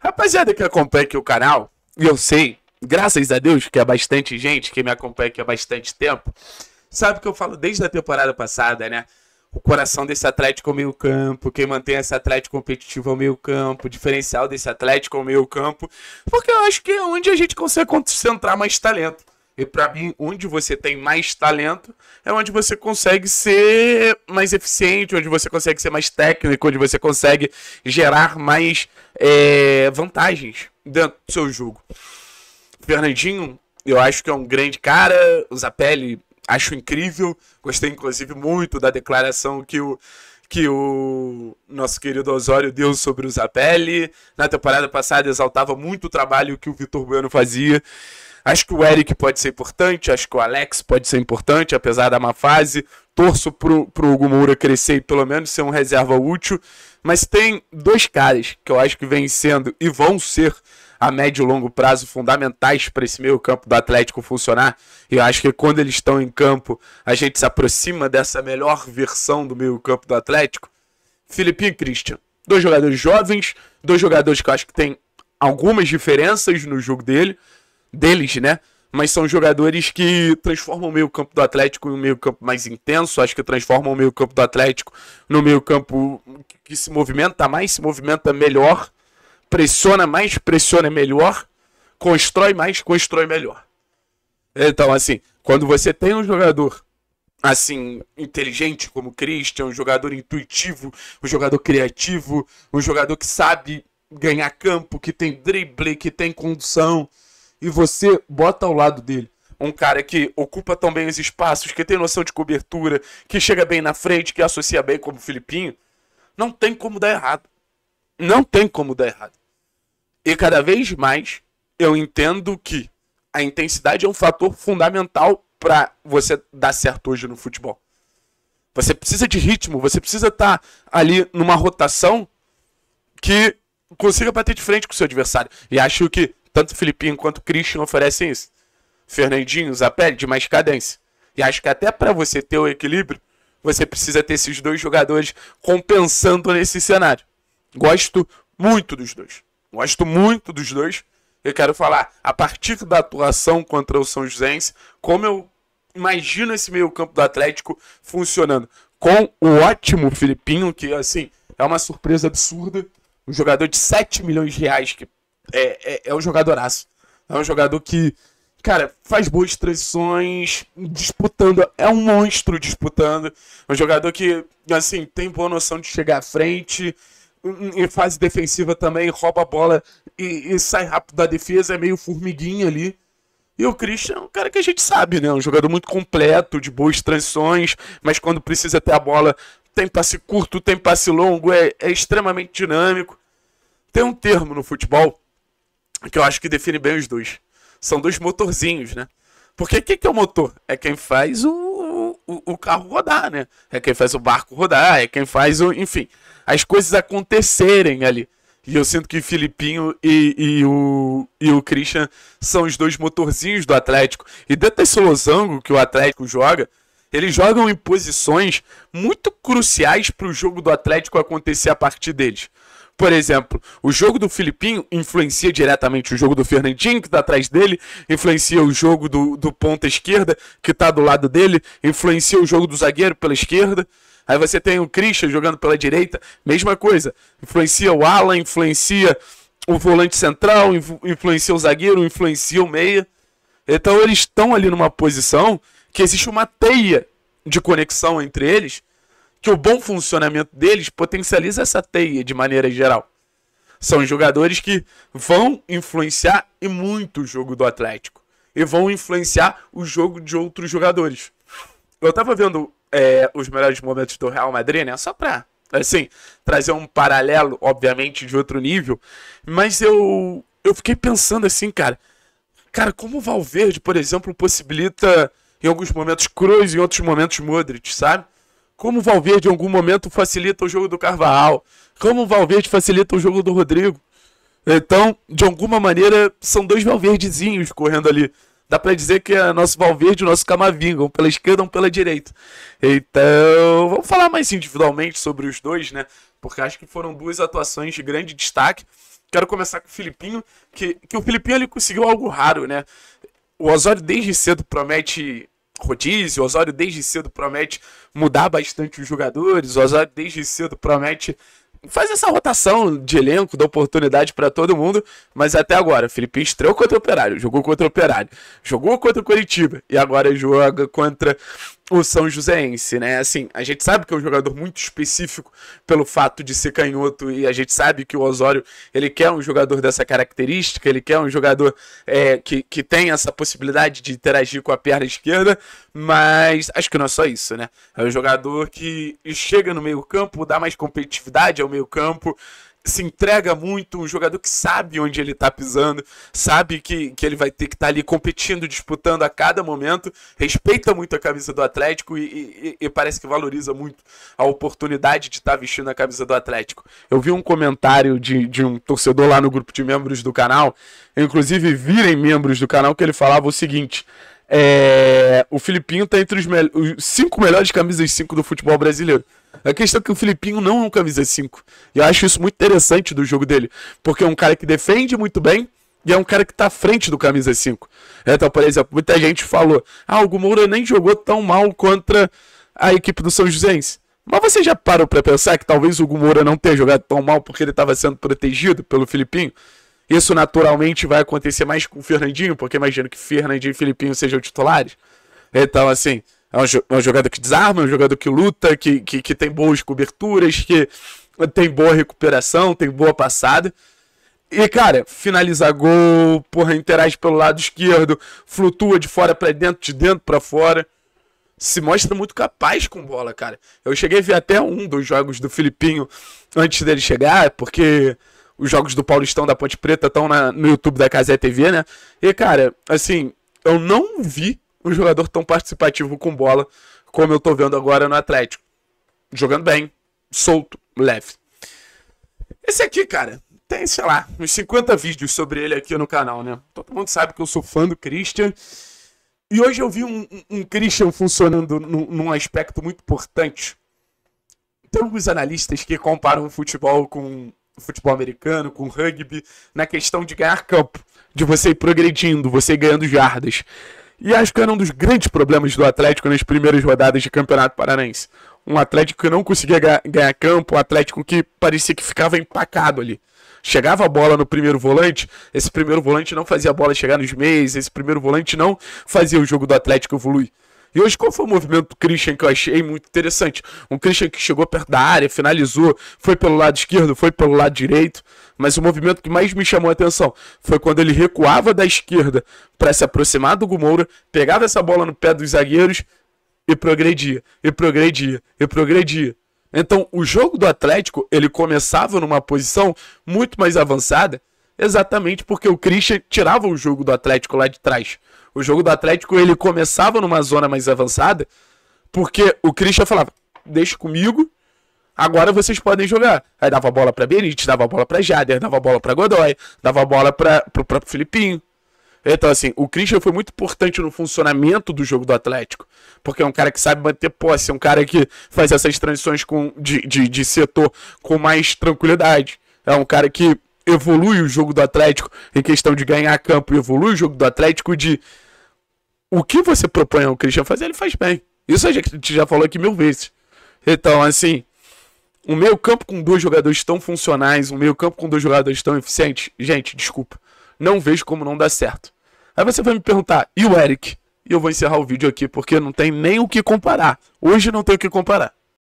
Rapaziada que acompanha aqui o canal, e eu sei, graças a Deus, que é bastante gente, que me acompanha aqui há bastante tempo, sabe que eu falo desde a temporada passada, né? O coração desse Atlético é o meio campo, quem mantém esse Atlético competitivo é o meio campo, o diferencial desse Atlético é o meio campo, porque eu acho que é onde a gente consegue concentrar mais talento. E para mim, onde você tem mais talento é onde você consegue ser mais eficiente, onde você consegue ser mais técnico, onde você consegue gerar mais é, vantagens dentro do seu jogo. Fernandinho, eu acho que é um grande cara, o Zapelli acho incrível, gostei inclusive muito da declaração que o que o nosso querido Osório deu sobre o Zapelli. Na temporada passada exaltava muito o trabalho que o Vitor Bueno fazia. Acho que o Eric pode ser importante, acho que o Alex pode ser importante, apesar da má fase. Torço para o Hugo Moura crescer e pelo menos ser um reserva útil. Mas tem dois caras que eu acho que vêm sendo e vão ser a médio e longo prazo fundamentais para esse meio campo do Atlético funcionar. E eu acho que quando eles estão em campo, a gente se aproxima dessa melhor versão do meio campo do Atlético. Felipe e Christian. Dois jogadores jovens, dois jogadores que eu acho que têm algumas diferenças no jogo dele, deles, né? Mas são jogadores que transformam o meio campo do Atlético em um meio campo mais intenso. Acho que transformam o meio campo do Atlético no meio campo que se movimenta mais, se movimenta melhor, pressiona mais, pressiona melhor, constrói mais, constrói melhor. Então, assim, quando você tem um jogador assim, inteligente como o Christian, um jogador intuitivo, um jogador criativo, um jogador que sabe ganhar campo, que tem drible, que tem condução, e você bota ao lado dele um cara que ocupa também os espaços, que tem noção de cobertura, que chega bem na frente, que associa bem como o Filipinho, não tem como dar errado. Não tem como dar errado. E cada vez mais eu entendo que a intensidade é um fator fundamental para você dar certo hoje no futebol. Você precisa de ritmo, você precisa estar tá ali numa rotação que consiga bater de frente com o seu adversário. E acho que tanto o Filipinho quanto o Christian oferecem isso. Fernandinho, Zapelli, de mais cadência. E acho que até para você ter o equilíbrio, você precisa ter esses dois jogadores compensando nesse cenário. Gosto muito dos dois. Gosto muito dos dois. Eu quero falar, a partir da atuação contra o São Joséense, como eu imagino esse meio-campo do Atlético funcionando. Com o ótimo Filipinho, que assim, é uma surpresa absurda. Um jogador de 7 milhões de reais que é, é, é um jogadoraço. É um jogador que, cara, faz boas transições, disputando. É um monstro disputando. É um jogador que, assim, tem boa noção de chegar à frente. Em fase defensiva também, rouba a bola e, e sai rápido da defesa. É meio formiguinha ali. E o Christian é um cara que a gente sabe, né? É um jogador muito completo, de boas transições, mas quando precisa ter a bola, tem passe curto, tem passe longo, é, é extremamente dinâmico. Tem um termo no futebol que eu acho que define bem os dois. São dois motorzinhos, né? Porque o que, que é o motor? É quem faz o, o, o, carro rodar, né? É quem faz o barco rodar, é quem faz o. Enfim, as coisas acontecerem ali. E eu sinto que Filipinho e, e, o, e o Christian são os dois motorzinhos do Atlético. E dentro desse losango que o Atlético joga, eles jogam em posições muito cruciais para o jogo do Atlético acontecer a partir deles. Por exemplo, o jogo do Filipinho influencia diretamente o jogo do Fernandinho, que está atrás dele, influencia o jogo do, do ponta esquerda, que está do lado dele, influencia o jogo do zagueiro pela esquerda. Aí você tem o Christian jogando pela direita, mesma coisa. Influencia o ala, influencia o volante central, influencia o zagueiro, influencia o meia. Então eles estão ali numa posição que existe uma teia de conexão entre eles que o bom funcionamento deles potencializa essa teia de maneira geral. São jogadores que vão influenciar e muito o jogo do Atlético. E vão influenciar o jogo de outros jogadores. Eu tava vendo é, os melhores momentos do Real Madrid, né? Só pra, assim, trazer um paralelo, obviamente, de outro nível. Mas eu, eu fiquei pensando assim, cara. Cara, como o Valverde, por exemplo, possibilita em alguns momentos Cruz, em outros momentos Modric, sabe? Como o Valverde em algum momento facilita o jogo do Carvalho. Como o Valverde facilita o jogo do Rodrigo. Então, de alguma maneira, são dois Valverdezinhos correndo ali. Dá para dizer que é nosso Valverde e nosso Camavinga, um pela esquerda, um pela direita. Então, vamos falar mais individualmente sobre os dois, né? Porque acho que foram duas atuações de grande destaque. Quero começar com o Filipinho, que, que o Filipinho ele conseguiu algo raro, né? O Osório desde cedo promete rodízio. O Osório desde cedo promete mudar bastante os jogadores. O Osório desde cedo promete faz essa rotação de elenco, dá oportunidade para todo mundo, mas até agora, Felipe estreou contra o Operário, jogou contra o Operário, jogou contra o Curitiba e agora joga contra o São Joséense, né? Assim, a gente sabe que é um jogador muito específico pelo fato de ser canhoto e a gente sabe que o Osório ele quer um jogador dessa característica, ele quer um jogador é, que, que tem essa possibilidade de interagir com a perna esquerda, mas acho que não é só isso, né? É um jogador que chega no meio campo, dá mais competitividade ao meio campo se entrega muito, um jogador que sabe onde ele está pisando, sabe que, que ele vai ter que estar tá ali competindo, disputando a cada momento, respeita muito a camisa do Atlético e, e, e parece que valoriza muito a oportunidade de estar tá vestindo a camisa do Atlético. Eu vi um comentário de, de um torcedor lá no grupo de membros do canal, inclusive virem membros do canal, que ele falava o seguinte. É, o Filipinho está entre os, me os cinco melhores camisas cinco do futebol brasileiro. A questão é que o Filipinho não é um camisa 5. E eu acho isso muito interessante do jogo dele. Porque é um cara que defende muito bem e é um cara que está à frente do camisa 5. É, então, por exemplo, muita gente falou: ah, o Moura nem jogou tão mal contra a equipe do São Joséense. Mas você já parou para pensar que talvez o Moura não tenha jogado tão mal porque ele estava sendo protegido pelo Filipinho? Isso naturalmente vai acontecer mais com o Fernandinho, porque imagino que Fernandinho e Filipinho sejam titulares. Então, assim, é um, é um jogador que desarma, é um jogador que luta, que, que, que tem boas coberturas, que tem boa recuperação, tem boa passada. E, cara, finaliza gol, porra, interage pelo lado esquerdo, flutua de fora para dentro, de dentro para fora. Se mostra muito capaz com bola, cara. Eu cheguei a ver até um dos jogos do Filipinho antes dele chegar, porque os jogos do Paulistão da Ponte Preta estão no YouTube da Casé TV, né? E, cara, assim, eu não vi um jogador tão participativo com bola como eu tô vendo agora no Atlético. Jogando bem, solto, leve. Esse aqui, cara, tem, sei lá, uns 50 vídeos sobre ele aqui no canal, né? Todo mundo sabe que eu sou fã do Christian. E hoje eu vi um, um Christian funcionando num, num aspecto muito importante. Tem alguns analistas que comparam o futebol com o futebol americano, com o rugby, na questão de ganhar campo, de você ir progredindo, você ir ganhando jardas. E acho que era é um dos grandes problemas do Atlético nas primeiras rodadas de Campeonato Paranaense. Um Atlético que não conseguia ga ganhar campo, um Atlético que parecia que ficava empacado ali. Chegava a bola no primeiro volante, esse primeiro volante não fazia a bola chegar nos meios, esse primeiro volante não fazia o jogo do Atlético evoluir. E hoje, qual foi o movimento do Christian que eu achei muito interessante? Um Christian que chegou perto da área, finalizou, foi pelo lado esquerdo, foi pelo lado direito. Mas o movimento que mais me chamou a atenção foi quando ele recuava da esquerda para se aproximar do Gumoura, pegava essa bola no pé dos zagueiros e progredia, e progredia, e progredia. Então, o jogo do Atlético, ele começava numa posição muito mais avançada Exatamente porque o Christian tirava o jogo do Atlético lá de trás. O jogo do Atlético ele começava numa zona mais avançada, porque o Christian falava: deixa comigo, agora vocês podem jogar. Aí dava bola para Benítez, dava bola para Jader, dava bola para Godoy, dava bola para o próprio Filipinho. Então, assim, o Christian foi muito importante no funcionamento do jogo do Atlético, porque é um cara que sabe manter posse, é um cara que faz essas transições com, de, de, de setor com mais tranquilidade. É um cara que evolui o jogo do Atlético em questão de ganhar campo, evolui o jogo do Atlético de o que você propõe ao Christian fazer, ele faz bem. Isso a gente já falou aqui mil vezes. Então, assim, um meio campo com dois jogadores tão funcionais, um meio campo com dois jogadores tão eficientes, gente, desculpa, não vejo como não dá certo. Aí você vai me perguntar, e o Eric? E eu vou encerrar o vídeo aqui porque não tem nem o que comparar. Hoje não tem o que comparar.